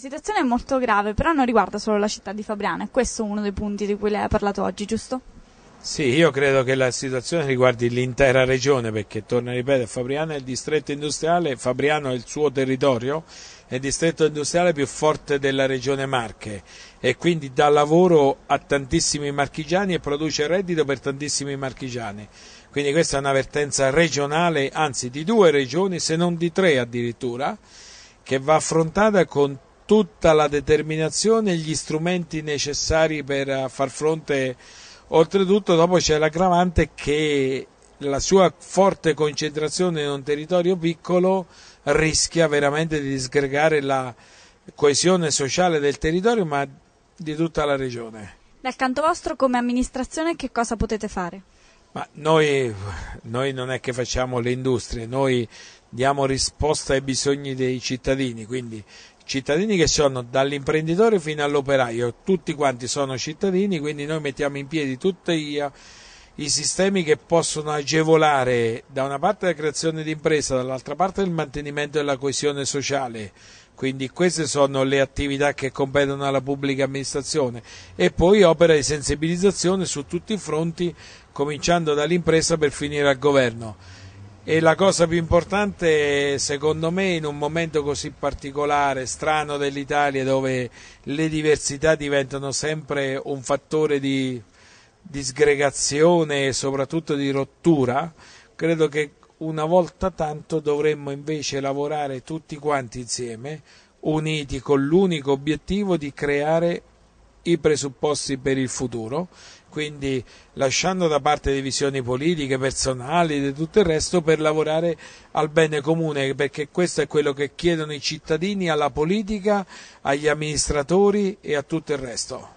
La situazione è molto grave, però non riguarda solo la città di Fabriano, è questo uno dei punti di cui lei ha parlato oggi, giusto? Sì, io credo che la situazione riguardi l'intera regione perché, torno a ripetere, Fabriano è il distretto industriale, Fabriano è il suo territorio, è il distretto industriale più forte della regione Marche e quindi dà lavoro a tantissimi marchigiani e produce reddito per tantissimi marchigiani. Quindi questa è un'avvertenza regionale, anzi di due regioni, se non di tre addirittura, che va affrontata con tutta la determinazione e gli strumenti necessari per eh, far fronte. Oltretutto dopo c'è l'aggravante che la sua forte concentrazione in un territorio piccolo rischia veramente di disgregare la coesione sociale del territorio ma di tutta la regione. Dal canto vostro come amministrazione che cosa potete fare? Noi, noi, non è che facciamo le industrie, noi diamo risposta ai bisogni dei cittadini, quindi cittadini che sono dall'imprenditore fino all'operaio, tutti quanti sono cittadini, quindi noi mettiamo in piedi tutti i, i sistemi che possono agevolare da una parte la creazione di impresa, dall'altra parte il mantenimento della coesione sociale. Quindi queste sono le attività che competono alla pubblica amministrazione e poi opera di sensibilizzazione su tutti i fronti, cominciando dall'impresa per finire al governo e la cosa più importante secondo me in un momento così particolare, strano dell'Italia dove le diversità diventano sempre un fattore di disgregazione e soprattutto di rottura, credo che una volta tanto dovremmo invece lavorare tutti quanti insieme, uniti con l'unico obiettivo di creare i presupposti per il futuro, quindi lasciando da parte divisioni politiche, personali e tutto il resto per lavorare al bene comune, perché questo è quello che chiedono i cittadini alla politica, agli amministratori e a tutto il resto.